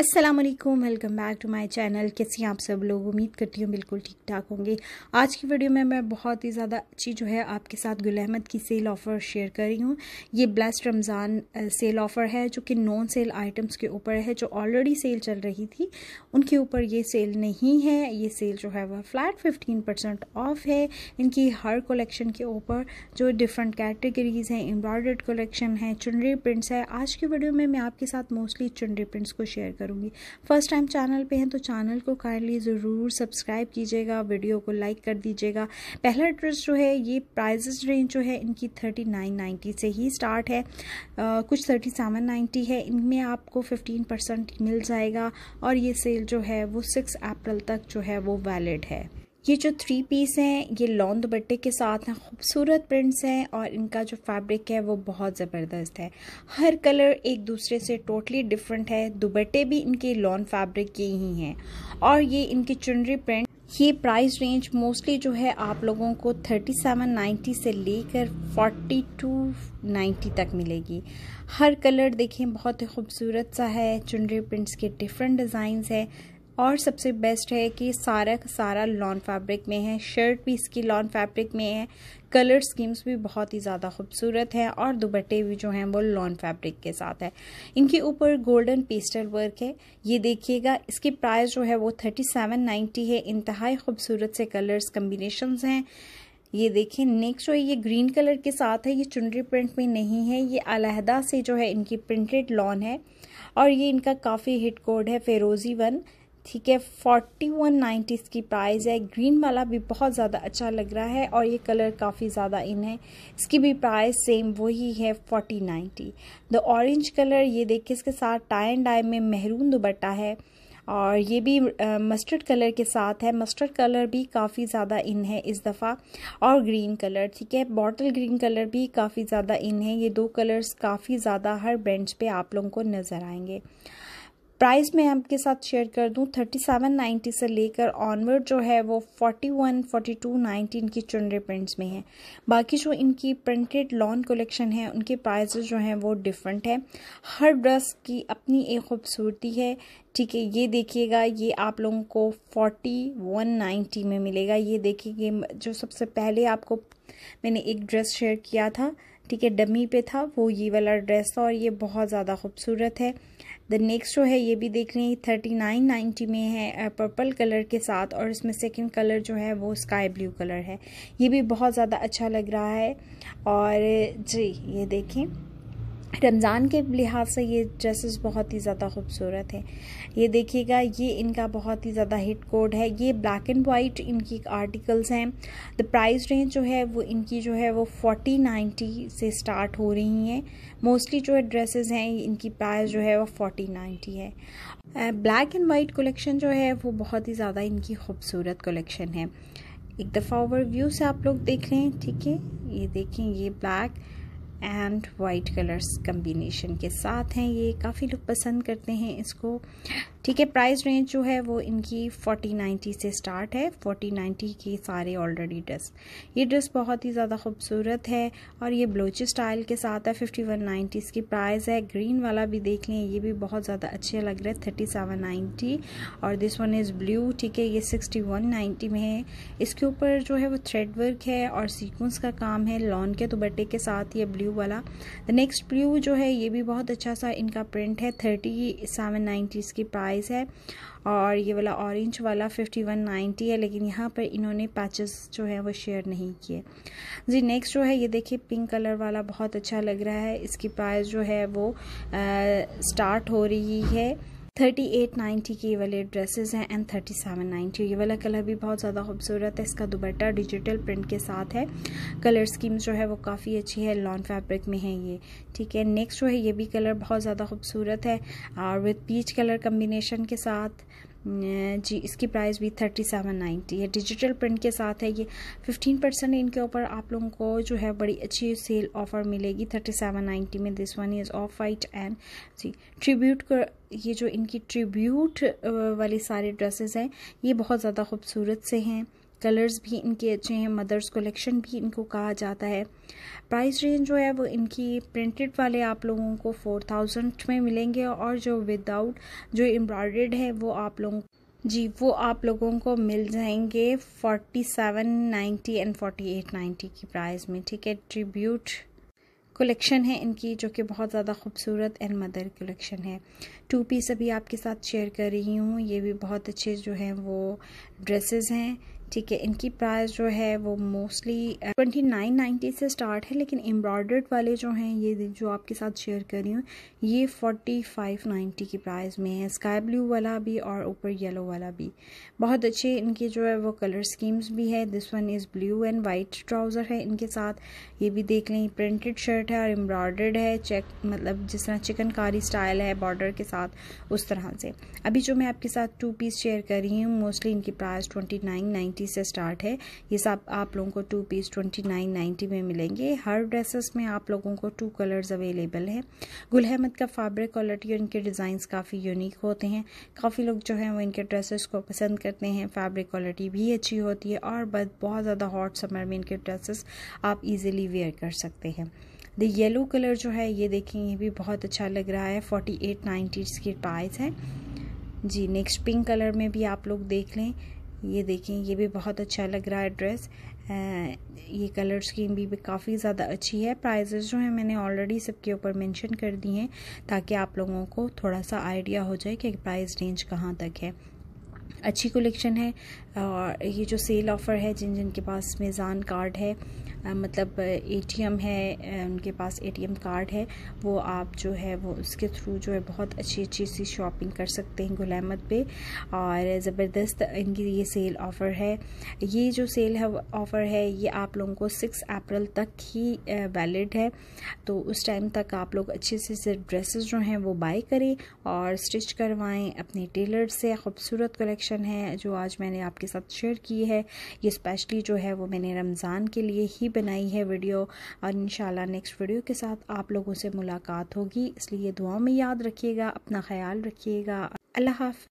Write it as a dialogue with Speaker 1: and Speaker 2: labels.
Speaker 1: अस्सलाम वालेकुम welcome back to my channel हैं आप सब लोग उम्मीद करती हूँ बिल्कुल ठीक ठाक होंगे आज की वीडियो में मैं बहुत ही ज़्यादा अच्छी जो है आपके साथ गुल अहमद की सेल ऑफ़र शेयर कर रही हूँ ये ब्लेस्ड रमज़ान सेल ऑफ़र है जो कि नॉन सेल आइटम्स के ऊपर है जो ऑलरेडी सेल चल रही थी उनके ऊपर ये सेल नहीं है ये सेल जो है वह फ्लैट फिफ्टीन ऑफ़ है इनकी हर कलेक्शन के ऊपर जो डिफरेंट कैटेगरीज़ हैं एम्ब्रॉयड कलेक्शन है चुनरी प्रिंट्स है आज की वीडियो में मैं आपके साथ मोस्टली चुनरी प्रिंट्स को शेयर करूँ करूँगी फर्स्ट टाइम चैनल पे हैं तो चैनल को काइंडली ज़रूर सब्सक्राइब कीजिएगा वीडियो को लाइक कर दीजिएगा पहला ड्रेस जो है ये प्राइजेस रेंज जो है इनकी थर्टी नाइन नाइन्टी से ही स्टार्ट है आ, कुछ थर्टी सेवन नाइन्टी है इनमें आपको फिफ्टीन परसेंट मिल जाएगा और ये सेल जो है वो सिक्स अप्रैल तक जो है वो वैलिड है ये जो थ्री पीस हैं ये लॉन दुपट्टे के साथ हैं खूबसूरत प्रिंट्स हैं और इनका जो फैब्रिक है वो बहुत ज़बरदस्त है हर कलर एक दूसरे से टोटली डिफरेंट है दुपट्टे भी इनके लॉन् फैब्रिक के ही हैं और ये इनके चुनरी प्रिंट ये प्राइस रेंज मोस्टली जो है आप लोगों को 3790 से लेकर 4290 तक मिलेगी हर कलर देखें बहुत ही खूबसूरत सा है चुनरी प्रिंट्स के डिफरेंट डिज़ाइंस है और सबसे बेस्ट है कि सारा का सारा लॉन फैब्रिक में है शर्ट भी इसकी लॉन फैब्रिक में है कलर स्कीम्स भी बहुत ही ज़्यादा खूबसूरत हैं और दुपट्टे भी जो हैं वो लॉन फैब्रिक के साथ है इनके ऊपर गोल्डन पेस्टल वर्क है ये देखिएगा इसकी प्राइस जो है वो थर्टी सेवन नाइन्टी है इंतहाई खूबसूरत से कलर्स कम्बिनेशन हैं ये देखिए नेक्स्ट जो है ये ग्रीन कलर के साथ है ये चुनरी प्रिंट में नहीं है ये अलहदा से जो है इनकी प्रिंटेड लॉन है और ये इनका काफ़ी हिट कोड है फेरोजी वन ठीक है फोर्टी वन नाइन्टी इसकी प्राइस है ग्रीन वाला भी बहुत ज़्यादा अच्छा लग रहा है और ये कलर काफ़ी ज़्यादा इन है इसकी भी प्राइस सेम वही है forty ninety the orange colour ये देखिए इसके साथ टाई एंड डाई में महरून दुबट्टा है और ये भी मस्टर्ड कलर के साथ है मस्टर्ड कलर भी काफ़ी ज़्यादा इन है इस दफ़ा और ग्रीन कलर ठीक है बॉटल ग्रीन कलर भी काफ़ी ज़्यादा इन है ये दो कलर्स काफ़ी ज़्यादा हर ब्रेंच पे आप लोगों को नज़र आएंगे प्राइस मैं आपके साथ शेयर कर दूं 3790 से लेकर ऑनवर्ड जो है वो 41, टू 90 इनकी चुनरे प्रिंट्स में है बाकी जो इनकी प्रिंटेड लॉन कलेक्शन है उनके प्राइजेस जो हैं वो डिफरेंट है हर ड्रेस की अपनी एक खूबसूरती है ठीक है ये देखिएगा ये आप लोगों को फोर्टी वन नाइन्टी में मिलेगा ये देखिए जो सबसे पहले आपको मैंने एक ड्रेस शेयर किया था ठीक है डमी पे था वो ये वाला ड्रेस था और ये बहुत ज़्यादा खूबसूरत है द नेक्स्ट जो है ये भी देख रहे हैं थर्टी नाइन नाइन्टी में है पर्पल कलर के साथ और इसमें सेकंड कलर जो है वो स्काई ब्लू कलर है ये भी बहुत ज़्यादा अच्छा लग रहा है और जी ये देखें रमज़ान के लिहाज से ये ड्रेसेस बहुत ही ज़्यादा खूबसूरत हैं ये देखिएगा ये इनका बहुत ही ज़्यादा हिट कोड है ये ब्लैक एंड वाइट इनकी आर्टिकल्स हैं द प्राइस रेंज जो है वो इनकी जो है वो फोर्टी नाइन्टी से स्टार्ट हो रही हैं मोस्टली जो है ड्रेसेस हैं इनकी प्राइस जो है वो फोर्टी नाइन्टी है ब्लैक एंड वाइट कलेक्शन जो है वो बहुत ही ज़्यादा इनकी खूबसूरत कलेक्शन है एक दफ़ा ओवर व्यू से आप लोग देख लें ठीक है ये देखें ये black and white colours combination के साथ हैं ये काफ़ी लोग पसंद करते हैं इसको ठीक है प्राइस रेंज जो है वो इनकी फोर्टी नाइन्टी से स्टार्ट है फोर्टी नाइन्टी के सारे ऑलरेडी ड्रेस ये ड्रेस बहुत ही ज़्यादा खूबसूरत है और ये ब्लोच स्टाइल के साथ है फिफ्टी वन नाइन्टी इसकी प्राइस है ग्रीन वाला भी देख लें ये भी बहुत ज़्यादा अच्छे लग रहे हैं थर्टी सेवन नाइन्टी और दिस वन इज़ ब्लू ठीक है ये सिक्सटी वन नाइन्टी में है इसके ऊपर जो है वो थ्रेड वर्क है और सीकुंस का काम है लॉन के दुबट्टे के साथ ये ब्लू वाला द नेक्स्ट ब्लू जो है ये भी बहुत अच्छा सा इनका प्रिंट है थर्टी सेवन नाइन्टी इसकी प्राइस प्राइस है और ये वाला ऑरेंज वाला फिफ्टी वन नाइन्टी है लेकिन यहाँ पर इन्होंने पैचेस जो है वो शेयर नहीं किए जी नेक्स्ट जो है ये देखिए पिंक कलर वाला बहुत अच्छा लग रहा है इसकी प्राइस जो है वो आ, स्टार्ट हो रही है थर्टी एट नाइन्टी के ये वाले ड्रेसेस हैं एंड थर्टी सेवन नाइन्टी ये वाला कलर भी बहुत ज़्यादा खूबसूरत है इसका दुबट्टा डिजिटल प्रिंट के साथ है कलर स्कीम्स जो है वो काफ़ी अच्छी है लॉन फैब्रिक में है ये ठीक है नेक्स्ट जो है ये भी कलर बहुत ज़्यादा खूबसूरत है और विथ पीच कलर कम्बिनेशन के साथ जी इसकी प्राइस भी थर्टी सेवन नाइन्टी है डिजिटल प्रिंट के साथ है ये फिफ्टीन परसेंट इनके ऊपर आप लोगों को जो है बड़ी अच्छी सेल ऑफर मिलेगी थर्टी सेवन नाइन्टी में this one is off white and जी ट्रिब्यूट कर ये जो इनकी ट्रिब्यूट वाली सारी ड्रेसेस हैं ये बहुत ज़्यादा खूबसूरत से हैं कलर्स भी इनके अच्छे हैं मदर्स कलेक्शन भी इनको कहा जाता है प्राइस रेंज जो है वो इनकी प्रिंटेड वाले आप लोगों को फोर थाउजेंड में मिलेंगे और जो विदाउट जो एम्ब्रॉयड है वो आप लोगों जी वो आप लोगों को मिल जाएंगे forty seven ninety and forty eight ninety की प्राइस में ठीक है ट्रिब्यूट कलेक्शन है इनकी जो कि बहुत ज़्यादा खूबसूरत एंड मदर कलेक्शन है टू पीस अभी आपके साथ शेयर कर रही हूँ ये भी बहुत अच्छे जो हैं वो ड्रेसेस हैं ठीक है इनकी प्राइस जो है वो मोस्टली ट्वेंटी नाइन नाइन्टी से स्टार्ट है लेकिन एम्ब्रॉयडर्ड वाले जो हैं ये जो आपके साथ शेयर कर रही हूँ ये फोर्टी फाइव नाइन्टी की प्राइस में है स्काई ब्लू वाला भी और ऊपर येलो वाला भी बहुत अच्छे इनके जो है वो कलर स्कीम्स भी है this one is blue and white trouser है इनके साथ ये भी देख लें प्रिंटेड शर्ट है और एम्ब्रॉयडर्ड है चेक मतलब जिस तरह चिकनकारी स्टाइल है बॉर्डर के साथ उस तरह से अभी जो मैं आपके साथ टू पीस शेयर कर रही हूँ मोस्टली इनकी price twenty nine ninety eighty से स्टार्ट है ये सब आप लोगों को two piece twenty nine ninety में मिलेंगे हर ड्रेसेस में आप लोगों को टू कलर्स अवेलेबल है गुल अहमद का फैब्रिक क्वालिटी और इनके डिज़ाइंस काफ़ी यूनिक होते हैं काफ़ी लोग जो हैं वो इनके ड्रेसेस को पसंद करते हैं फैब्रिक क्वालिटी भी अच्छी होती है और बहुत ज़्यादा हॉट समर में इनके ड्रेसेस आप ईजिली वेयर कर सकते हैं द येलो कलर जो है ये देखें ये भी बहुत अच्छा लग रहा है फोर्टी एट नाइन्टी इसकी प्राइस है जी नेक्स्ट पिंक कलर में भी आप लोग देख लें ये देखें ये भी बहुत अच्छा लग रहा है ड्रेस ये कलर स्कीम भी, भी काफ़ी ज़्यादा अच्छी है प्राइजेस जो हैं मैंने ऑलरेडी सबके ऊपर मेंशन कर दी हैं ताकि आप लोगों को थोड़ा सा आइडिया हो जाए कि प्राइस रेंज कहाँ तक है अच्छी कलेक्शन है और ये जो सेल ऑफ़र है जिन जिन के पास मेज़ान कार्ड है मतलब एटीएम है उनके पास एटीएम कार्ड है वो आप जो है वो उसके थ्रू जो है बहुत अच्छी अच्छी सी शॉपिंग कर सकते हैं गुलामत पे और ज़बरदस्त इनकी ये सेल ऑफ़र है ये जो सेल है ऑफ़र है ये आप लोगों को सिक्स अप्रैल तक ही वैलिड है तो उस टाइम तक आप लोग अच्छे से सिर्फ ड्रेसेस जो हैं वो बाई करें और स्टिच करवाएं अपने टेलर से खूबसूरत कलेक्शन है जो आज मैंने आप आपके साथ शेयर की है ये स्पेशली जो है वो मैंने रमज़ान के लिए ही बनाई है वीडियो और इन नेक्स्ट वीडियो के साथ आप लोगों से मुलाकात होगी इसलिए दुआओं में याद रखिएगा अपना ख्याल रखिएगा अल्लाह हाफ